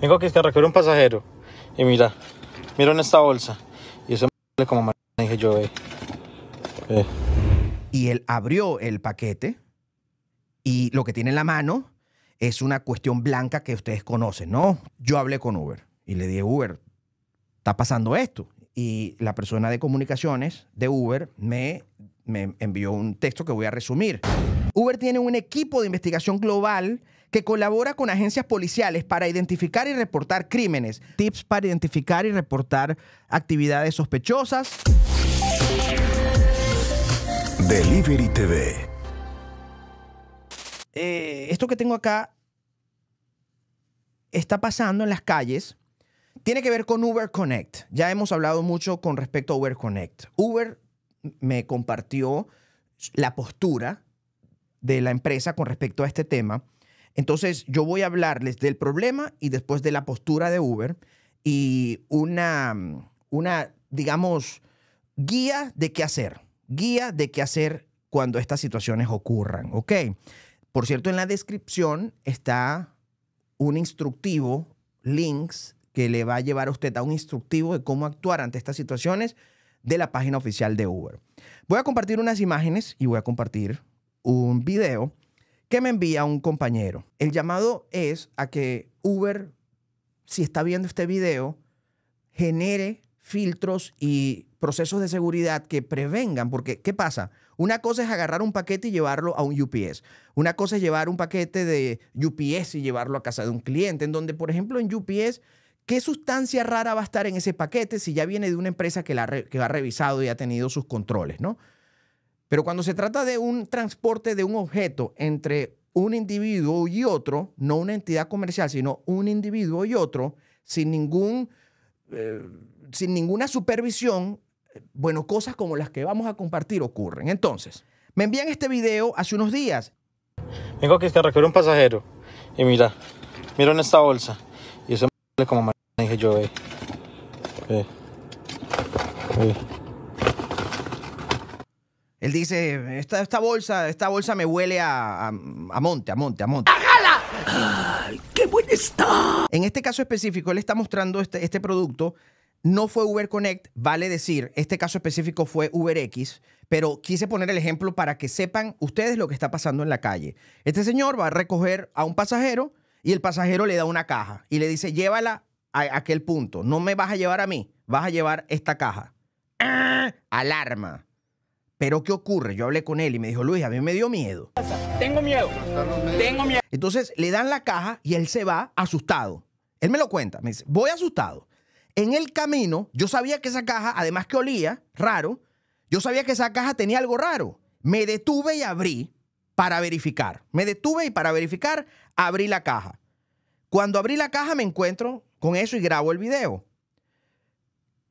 Vengo este un pasajero. Y mira, mira en esta bolsa. Y eso me como dije yo. Eh. Eh. Y él abrió el paquete y lo que tiene en la mano es una cuestión blanca que ustedes conocen, ¿no? Yo hablé con Uber y le dije, Uber, está pasando esto. Y la persona de comunicaciones de Uber me, me envió un texto que voy a resumir. Uber tiene un equipo de investigación global que colabora con agencias policiales para identificar y reportar crímenes, tips para identificar y reportar actividades sospechosas. Delivery TV. Eh, esto que tengo acá está pasando en las calles. Tiene que ver con Uber Connect. Ya hemos hablado mucho con respecto a Uber Connect. Uber me compartió la postura de la empresa con respecto a este tema. Entonces yo voy a hablarles del problema y después de la postura de Uber y una, una digamos, guía de qué hacer, guía de qué hacer cuando estas situaciones ocurran, ¿ok? Por cierto, en la descripción está un instructivo, links, que le va a llevar a usted a un instructivo de cómo actuar ante estas situaciones de la página oficial de Uber. Voy a compartir unas imágenes y voy a compartir un video que me envía un compañero. El llamado es a que Uber, si está viendo este video, genere filtros y procesos de seguridad que prevengan, porque ¿qué pasa? Una cosa es agarrar un paquete y llevarlo a un UPS. Una cosa es llevar un paquete de UPS y llevarlo a casa de un cliente, en donde, por ejemplo, en UPS, ¿qué sustancia rara va a estar en ese paquete si ya viene de una empresa que, la ha revisado y ha tenido sus controles, ¿no? Pero cuando se trata de un transporte de un objeto entre un individuo y otro, no una entidad comercial, sino un individuo y otro, sin, ningún, eh, sin ninguna supervisión, bueno, cosas como las que vamos a compartir ocurren. Entonces, me envían este video hace unos días. Vengo aquí que refiero un pasajero y mira, miren esta bolsa. Y eso me como dije yo, eh. Él dice, esta, esta bolsa, esta bolsa me huele a, a, monte, a monte, a monte. ¡Ajala! qué buen está! En este caso específico, él está mostrando este, este producto. No fue Uber Connect, vale decir, este caso específico fue Uber UberX, pero quise poner el ejemplo para que sepan ustedes lo que está pasando en la calle. Este señor va a recoger a un pasajero y el pasajero le da una caja y le dice, llévala a aquel punto, no me vas a llevar a mí, vas a llevar esta caja. Ah. Alarma. Pero ¿qué ocurre? Yo hablé con él y me dijo, Luis, a mí me dio miedo. Tengo miedo. Tengo miedo. Entonces le dan la caja y él se va asustado. Él me lo cuenta, me dice, voy asustado. En el camino, yo sabía que esa caja, además que olía raro, yo sabía que esa caja tenía algo raro. Me detuve y abrí para verificar. Me detuve y para verificar abrí la caja. Cuando abrí la caja me encuentro con eso y grabo el video.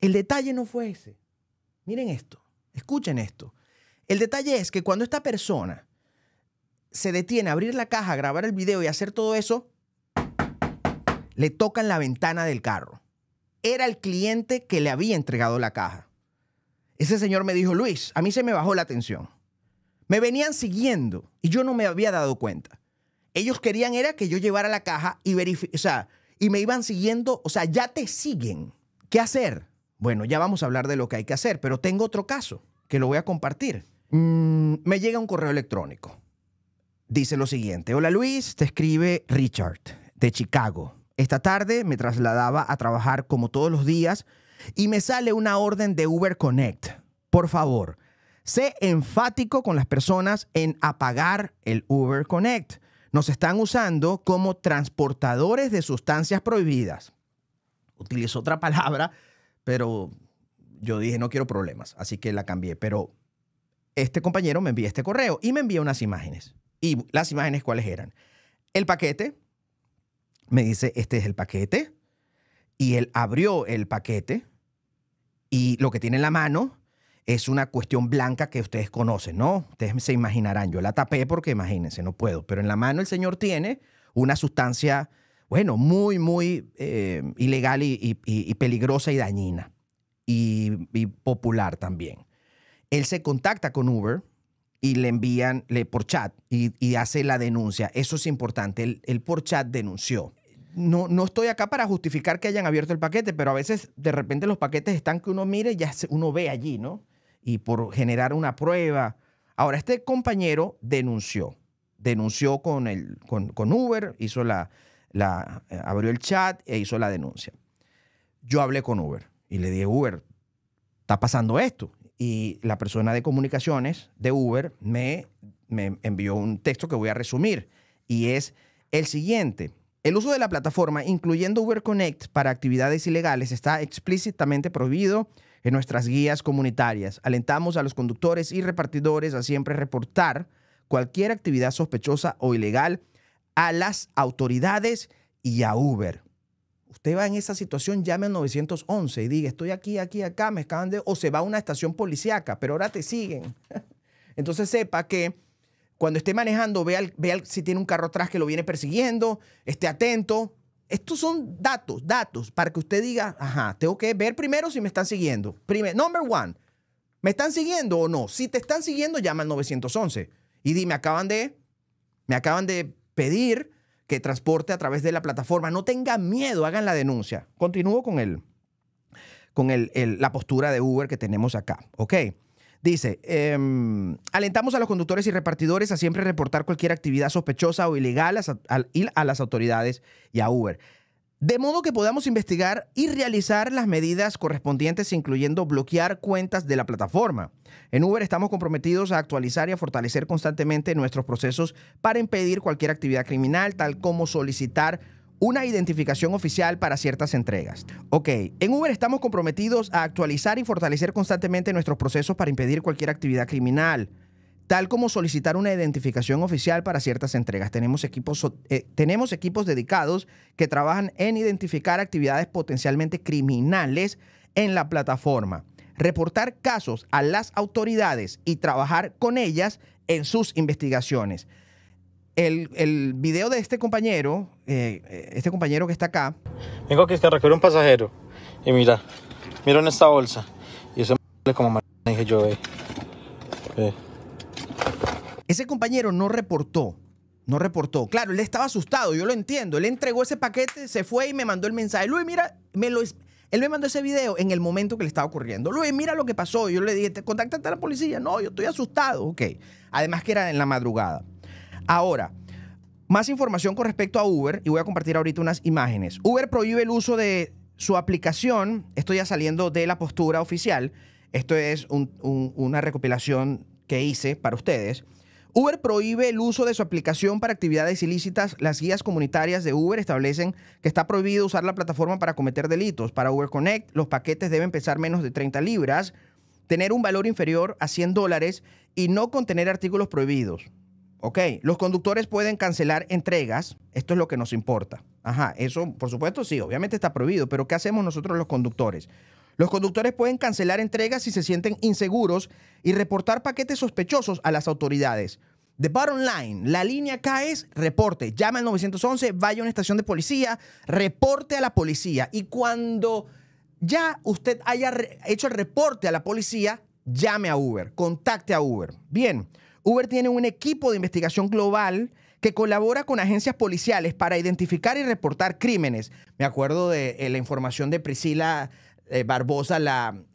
El detalle no fue ese. Miren esto. Escuchen esto. El detalle es que cuando esta persona se detiene a abrir la caja, grabar el video y hacer todo eso, le tocan la ventana del carro. Era el cliente que le había entregado la caja. Ese señor me dijo, Luis, a mí se me bajó la atención. Me venían siguiendo y yo no me había dado cuenta. Ellos querían era que yo llevara la caja y o sea, y me iban siguiendo, o sea, ya te siguen. ¿Qué hacer? Bueno, ya vamos a hablar de lo que hay que hacer, pero tengo otro caso que lo voy a compartir. Mm. me llega un correo electrónico. Dice lo siguiente. Hola Luis, te escribe Richard de Chicago. Esta tarde me trasladaba a trabajar como todos los días y me sale una orden de Uber Connect. Por favor, sé enfático con las personas en apagar el Uber Connect. Nos están usando como transportadores de sustancias prohibidas. Utilizo otra palabra pero yo dije, no quiero problemas, así que la cambié. Pero este compañero me envía este correo y me envía unas imágenes. ¿Y las imágenes cuáles eran? El paquete, me dice, este es el paquete. Y él abrió el paquete y lo que tiene en la mano es una cuestión blanca que ustedes conocen, ¿no? Ustedes se imaginarán, yo la tapé porque imagínense, no puedo, pero en la mano el señor tiene una sustancia bueno, muy, muy eh, ilegal y, peligrosa y dañina y, popular también. Él se contacta con Uber y le envían le, por chat y, hace la denuncia. Eso es importante. Él, por chat denunció. No, no estoy acá para justificar que hayan abierto el paquete, pero a veces de repente los paquetes están que uno mire y ya uno ve allí, ¿no? Y por generar una prueba. Ahora, este compañero denunció. Denunció con, con, con Uber, hizo la, la, eh, abrió el chat e hizo la denuncia. Yo hablé con Uber y le dije, Uber, está pasando esto. Y la persona de comunicaciones de Uber me, me envió un texto que voy a resumir y es el siguiente. El uso de la plataforma, incluyendo Uber Connect, para actividades ilegales está explícitamente prohibido en nuestras guías comunitarias. Alentamos a los conductores y repartidores a siempre reportar cualquier actividad sospechosa o ilegal a las autoridades y a Uber. Usted va en esa situación, llame al 911 y diga, estoy aquí, aquí, acá, me acaban de... O se va a una estación policíaca, pero ahora te siguen. Entonces sepa que cuando esté manejando, vea, si tiene un carro atrás que lo viene persiguiendo, esté atento. Estos son datos, datos, para que usted diga, ajá, tengo que ver primero si me están siguiendo. Primer, number one, ¿me están siguiendo o no? Si te están siguiendo, llama al 911 y dime, acaban de, me acaban de pedir que transporte a través de la plataforma. No tengan miedo, hagan la denuncia. Continúo con, con la postura de Uber que tenemos acá. Ok. Dice, em, alentamos a los conductores y repartidores a siempre reportar cualquier actividad sospechosa o ilegal a las autoridades y a Uber de modo que podamos investigar y realizar las medidas correspondientes, incluyendo bloquear cuentas de la plataforma. En Uber estamos comprometidos a actualizar y a fortalecer constantemente nuestros procesos para impedir cualquier actividad criminal, tal como solicitar una identificación oficial para ciertas entregas. Ok, en Uber estamos comprometidos a actualizar y fortalecer constantemente nuestros procesos para impedir cualquier actividad criminal tal como solicitar una identificación oficial para ciertas entregas. Tenemos equipos, eh, tenemos equipos dedicados que trabajan en identificar actividades potencialmente criminales en la plataforma, reportar casos a las autoridades y trabajar con ellas en sus investigaciones. El, el video de este compañero, eh, eh, este compañero que está acá. Vengo aquí, te un pasajero. Y mira, mira en esta bolsa. Y eso como dije yo, ve... Ese compañero no reportó, no reportó. Claro, él estaba asustado, yo lo entiendo. Él entregó ese paquete, se fue y me mandó el mensaje. Luis, mira, me lo, él me mandó ese video en el momento que le estaba ocurriendo. Luis, mira lo que pasó. Yo le dije, contáctate a la policía. No, yo estoy asustado. Ok. Además que era en la madrugada. Ahora, más información con respecto a Uber y voy a compartir ahorita unas imágenes. Uber prohíbe el uso de su aplicación. estoy ya saliendo de la postura oficial. Esto es una recopilación que hice para ustedes Uber prohíbe el uso de su aplicación para actividades ilícitas. Las guías comunitarias de Uber establecen que está prohibido usar la plataforma para cometer delitos. Para Uber Connect, los paquetes deben pesar menos de 30 libras, tener un valor inferior a 100 dólares y no contener artículos prohibidos. Ok, los conductores pueden cancelar entregas. Esto es lo que nos importa. Ajá, eso por supuesto sí, obviamente está prohibido, pero ¿qué hacemos nosotros los conductores? Los conductores pueden cancelar entregas si se sienten inseguros y reportar paquetes sospechosos a las autoridades. The bottom line, la línea acá es reporte. Llama al 911, vaya a una estación de policía, reporte a la policía. Y cuando ya usted haya hecho el reporte a la policía, llame a Uber, contacte a Uber. Bien, Uber tiene un equipo de investigación global que colabora con agencias policiales para identificar y reportar crímenes. Me acuerdo de eh, la información de Priscila eh, Barbosa,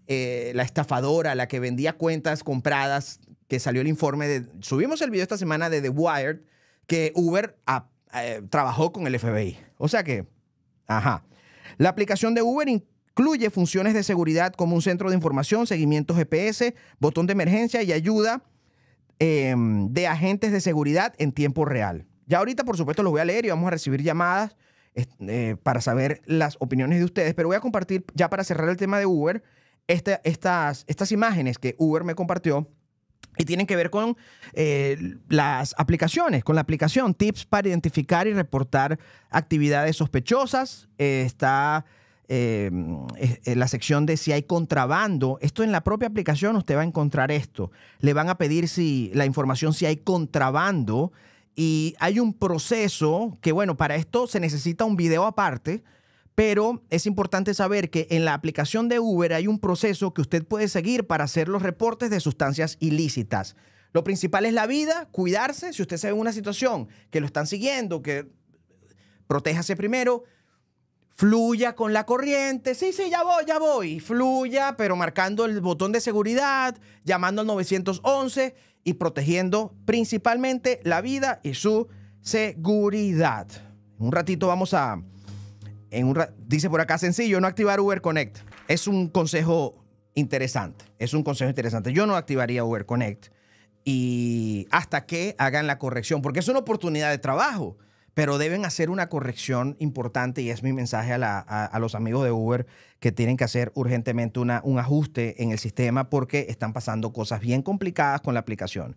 eh, la, estafadora, la que vendía cuentas compradas, que salió el informe de... Subimos el video esta semana de The Wired, que Uber ah, eh, trabajó con el FBI. O sea que, ajá. La aplicación de Uber incluye funciones de seguridad como un centro de información, seguimiento GPS, botón de emergencia y ayuda em, de agentes de seguridad en tiempo real. Ya ahorita, por supuesto, los voy a leer y vamos a recibir llamadas eh, para saber las opiniones de ustedes, pero voy a compartir, ya para cerrar el tema de Uber, estas, estas imágenes que Uber me compartió y tienen que ver con eh, las aplicaciones, con la aplicación Tips para identificar y reportar actividades sospechosas. Eh, está en em, la sección de si hay contrabando. Esto en la propia aplicación usted va a encontrar esto. Le van a pedir si la información si hay contrabando y hay un proceso que, bueno, para esto se necesita un video aparte, pero es importante saber que en la aplicación de Uber hay un proceso que usted puede seguir para hacer los reportes de sustancias ilícitas. Lo principal es la vida, cuidarse. Si usted se ve en una situación que lo están siguiendo, que protéjase primero, fluya con la corriente. Sí, sí, ya voy, ya voy. Fluya, pero marcando el botón de seguridad, llamando al 911 y protegiendo principalmente la vida y su seguridad. En un ratito vamos a... En un dice por acá sencillo, no activar Uber Connect. Es un consejo interesante. Es un consejo interesante. Yo no activaría Uber Connect y hasta que hagan la corrección, porque es una oportunidad de trabajo pero deben hacer una corrección importante y es mi mensaje a, los amigos de Uber que tienen que hacer urgentemente un ajuste en el sistema porque están pasando cosas bien complicadas con la aplicación.